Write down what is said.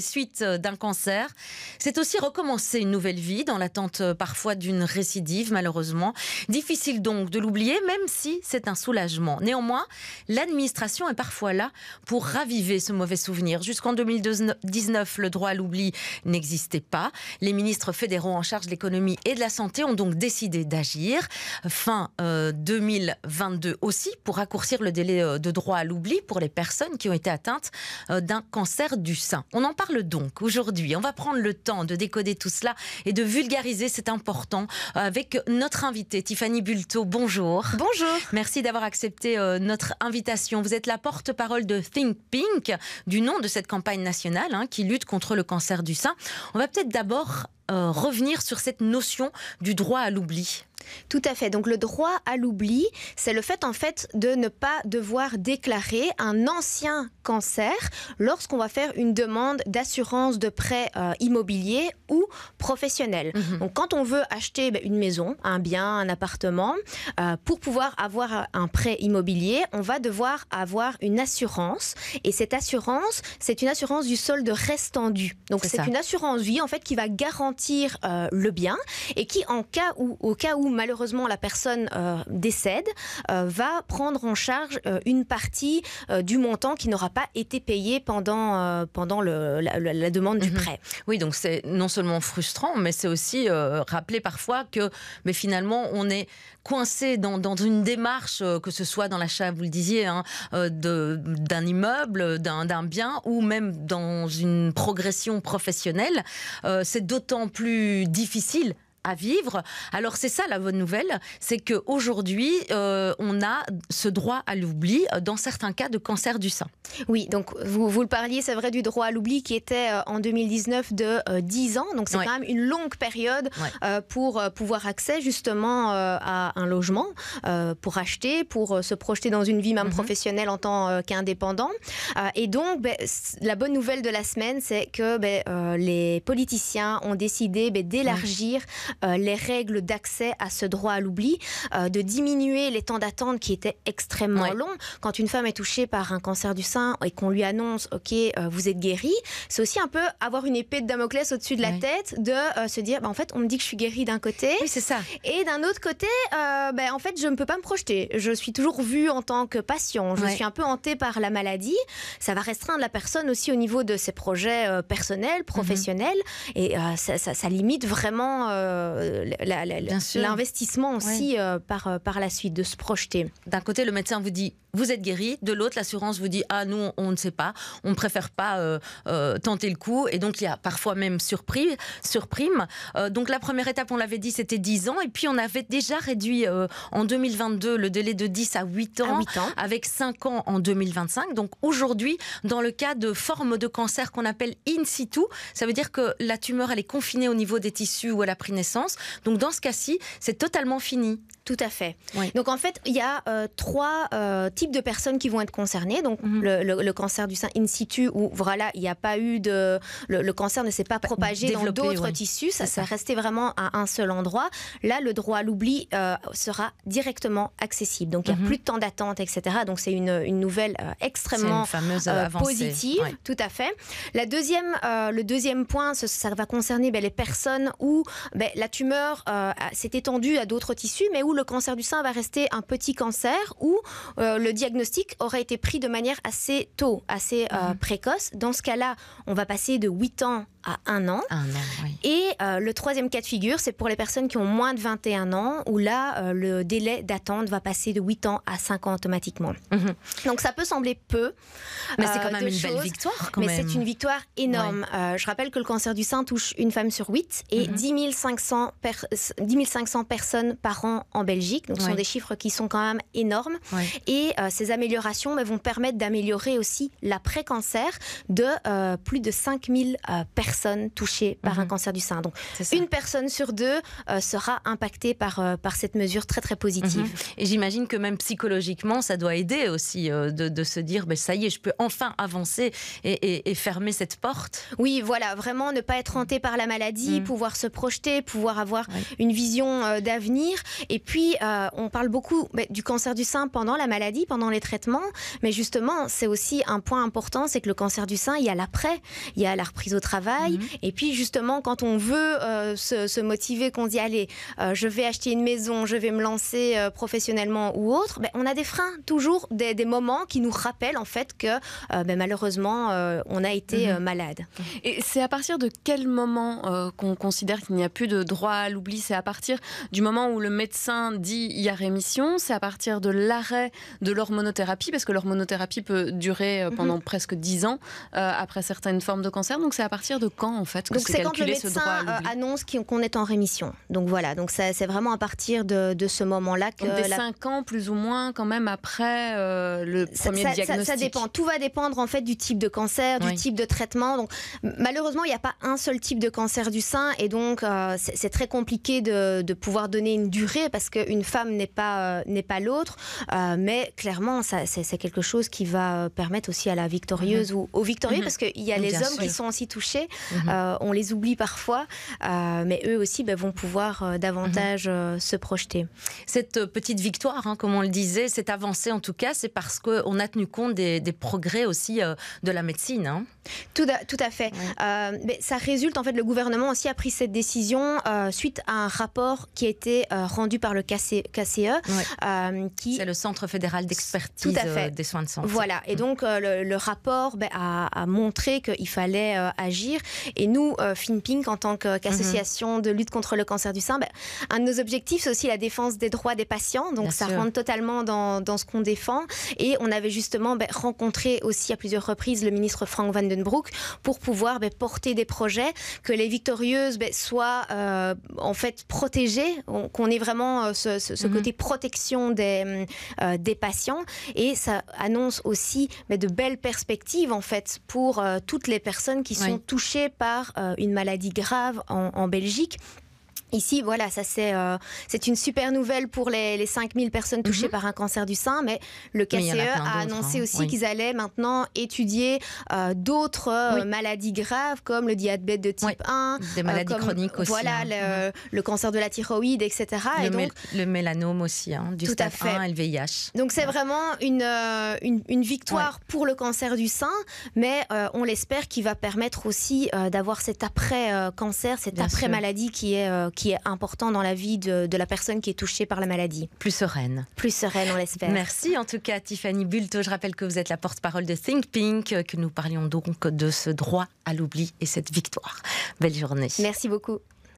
suite euh, d'un cancer. C'est aussi recommencer une nouvelle vie dans l'attente euh, parfois d'une récidive, malheureusement. Difficile donc de l'oublier, même si c'est un soulagement. Néanmoins, l'administration est parfois là pour raviver ce mauvais souvenir. Jusqu'en 2019, le droit à l'oubli n'existait pas. Les ministres fédéraux en charge de l'économie et de la santé ont donc décidé d'agir. Fin 2022 euh, aussi, pour raccourcir le délai de droit à l'oubli pour les personnes qui ont été atteintes d'un cancer du sein. On en parle parle donc aujourd'hui On va prendre le temps de décoder tout cela et de vulgariser, c'est important, avec notre invitée Tiffany Bulto. Bonjour. Bonjour. Merci d'avoir accepté euh, notre invitation. Vous êtes la porte-parole de Think Pink, du nom de cette campagne nationale hein, qui lutte contre le cancer du sein. On va peut-être d'abord euh, revenir sur cette notion du droit à l'oubli. Tout à fait. Donc le droit à l'oubli, c'est le fait en fait de ne pas devoir déclarer un ancien cancer lorsqu'on va faire une demande d'assurance de prêt euh, immobilier ou professionnel. Mhm. Donc quand on veut acheter bah, une maison, un bien, un appartement, euh, pour pouvoir avoir un prêt immobilier, on va devoir avoir une assurance. Et cette assurance, c'est une assurance du solde restant dû. Donc c'est une assurance vie en fait qui va garantir euh, le bien et qui en cas où, au cas où malheureusement la personne euh, décède, euh, va prendre en charge euh, une partie du montant qui n'aura pas été payé pendant, pendant la, demande du mhm. prêt. Oui, donc c'est non seulement frustrant, mais c'est aussi rappeler parfois que mais finalement on est coincé dans, une démarche, que ce soit dans l'achat, vous le disiez, hein, d'un immeuble, d'un bien ou même dans une progression professionnelle, c'est d'autant plus difficile vivre. Alors c'est ça la bonne nouvelle, c'est qu'aujourd'hui, euh, on a ce droit à l'oubli euh, dans certains cas de cancer du sein. Oui, donc vous, vous le parliez, c'est vrai, du droit à l'oubli qui était euh, en 2019 de 10 euh, ans, donc c'est quand même une longue période pour pouvoir accès justement à un logement, pour acheter, pour se projeter dans une vie même mhm. professionnelle en tant qu'indépendant. et donc, ben, la bonne nouvelle de la semaine, c'est que ben, les politiciens ont décidé ben, d'élargir euh, les règles d'accès à ce droit à l'oubli, euh, de diminuer les temps d'attente qui étaient extrêmement longs. Quand une femme est touchée par un cancer du sein et qu'on lui annonce, OK, euh, vous êtes guérie, c'est aussi un peu avoir une épée de Damoclès au-dessus de la tête, de se dire, bah, en fait, on me dit que je suis guérie d'un côté. c'est ça. Et d'un autre côté, ben, en fait, je ne peux pas me projeter. Je suis toujours vue en tant que patient. Je suis un peu hantée par la maladie. Ça va restreindre la personne aussi au niveau de ses projets personnels, mm-hmm. professionnels. Et ça, ça, limite vraiment euh, l'investissement aussi euh, par, euh, par la suite, de se projeter. D'un côté, le médecin vous dit vous êtes guéri. De l'autre, l'assurance vous dit ah nous on ne sait pas, on ne préfère pas euh, euh, tenter le coup. Et donc il y a parfois même surprise, surprime. Euh, donc la première étape, on l'avait dit, c'était 10 ans. Et puis on avait déjà réduit en 2022 le délai de 10 à 8 ans, ans. avec 5 ans en 2025. Donc aujourd'hui, dans le cas de formes de cancer qu'on appelle in situ, ça veut dire que la tumeur elle est confinée au niveau des tissus où elle a pris naissance. Donc dans ce cas-ci, c'est totalement fini. Tout à fait. Donc en fait, il y a trois types de personnes qui vont être concernées. Donc, mhm. le, cancer du sein in situ, où voilà, il n'y a pas eu de. Le, cancer ne s'est pas propagé dans d'autres tissus, ça, ça restait vraiment à un seul endroit. Là, le droit à l'oubli euh, sera directement accessible. Donc, il n'y a mhm. plus de temps d'attente, etc. Donc, c'est une, nouvelle euh, extrêmement euh, positive. Tout à fait. La deuxième, le deuxième point, ça, va concerner ben, les personnes où ben, la tumeur s'est étendue à d'autres tissus, mais où le cancer du sein va rester un petit cancer, où le diagnostic aurait été pris de manière assez tôt, assez euh, mhm. précoce. Dans ce cas-là, on va passer de 8 ans à 1 an. Un an Et euh, le troisième cas de figure, c'est pour les personnes qui ont moins de 21 ans, où là, euh, le délai d'attente va passer de 8 ans à 5 ans automatiquement. Mhm. Donc ça peut sembler peu. Mais c'est quand même une belle victoire. mais c'est une victoire énorme. je rappelle que le cancer du sein touche une femme sur 8 et 10, mhm. 500 personnes par an en Belgique. Donc ce sont des chiffres qui sont quand même énormes. Et euh, ces améliorations ben, vont permettre d'améliorer aussi l'après-cancer de euh, plus de 5000 euh, personnes touchées par un mhm. cancer du sein. Donc, une personne sur deux sera impactée par, par cette mesure très très positive. Mhm. Et j'imagine que même psychologiquement, ça doit aider aussi de, se dire, ben, ça y est, je peux enfin avancer et, fermer cette porte. Oui, voilà, vraiment ne pas être hanté par la maladie, mhm. pouvoir se projeter, pouvoir avoir une vision d'avenir. Et puis, on parle beaucoup ben, du cancer du sein pendant la maladie, pendant les traitements, mais justement, c'est aussi un point important, c'est que le cancer du sein, il y a l'après, il y a la reprise au travail, mhm. et puis justement, quand on veut euh, se, motiver, qu'on dit, allez, euh, je vais acheter une maison, je vais me lancer euh, professionnellement ou autre, ben, on a des freins, toujours des, moments qui nous rappellent en fait que ben, malheureusement, on a été mhm. malade. Et c'est à partir de quel moment qu'on considère qu'il n'y a plus de droit à l'oubli C'est à partir du moment où le médecin dit, il y a rémission, c'est à partir de l'arrêt de l'hormonothérapie, parce que l'hormonothérapie peut durer euh, mhm. pendant presque 10 ans euh, après certaines formes de cancer. Donc c'est à partir de quand, en fait, que c'est calculé ce droit Donc c'est quand le médecin euh, annonce qu'on est en rémission. Donc voilà, donc c'est vraiment à partir de, ce moment-là que... Donc des 5 ans, plus ou moins, quand même, après le premier ça, diagnostic. Ça, dépend. Tout va dépendre, en fait, du type de cancer, du type de traitement. Donc malheureusement, il n'y a pas un seul type de cancer du sein, et donc c'est très compliqué de, pouvoir donner une durée, parce qu'une femme n'est pas, n'est pas l'autre, mais clairement, c'est quelque chose qui va euh, permettre aussi à la victorieuse mhm. ou aux victorieux, mhm. parce qu'il y a les hommes qui sont aussi touchés, mhm. euh, on les oublie parfois, euh, mais eux aussi ben, vont pouvoir davantage se projeter. Cette petite victoire, hein, comme on le disait, cette avancée en tout cas, c'est parce qu'on a tenu compte des, progrès aussi de la médecine. Hein. Tout, à, tout à fait. mais ça résulte, en fait, le gouvernement aussi a pris cette décision suite à un rapport qui a été rendu par le KCE. qui... C'est le Centre fédéral des l'expertise euh, des soins de santé. Voilà, et mm. donc euh, le, rapport ben, a, montré qu'il fallait euh, agir. Et nous, FinPink, en tant qu'association mhm. de lutte contre le cancer du sein, ben, un de nos objectifs, c'est aussi la défense des droits des patients. Donc ça rentre totalement dans, ce qu'on défend. Et on avait justement ben, rencontré aussi à plusieurs reprises le ministre Frank Vandenbroek pour pouvoir porter des projets, que les victorieuses soient en fait protégées, qu'on ait vraiment ce, mhm. côté protection des, des patients et ça annonce aussi de belles perspectives en fait pour euh, toutes les personnes qui sont touchées par euh, une maladie grave en Belgique. Ici, voilà, ça c'est euh, c'est une super nouvelle pour les, 5000 personnes touchées mhm. par un cancer du sein, mais le KCE a, e annoncé hein. aussi qu'ils allaient maintenant étudier euh, d'autres euh, maladies graves comme le diabète de type 1, des maladies chroniques aussi. Voilà, hein. mhm. le, cancer de la thyroïde, etc. Le, Et donc, le mélanome aussi, hein, du tout et le VIH. Donc c'est vraiment une, une, victoire pour le cancer du sein, mais on l'espère qu'il va permettre aussi d'avoir cet après-cancer, cette après-maladie qui est qui est important dans la vie de, la personne qui est touchée par la maladie. Plus sereine. Plus sereine, on l'espère. Merci en tout cas, Tiffany Bulto. Je rappelle que vous êtes la porte-parole de Think Pink, euh, que nous parlions donc de ce droit à l'oubli et cette victoire. Belle journée. Merci beaucoup.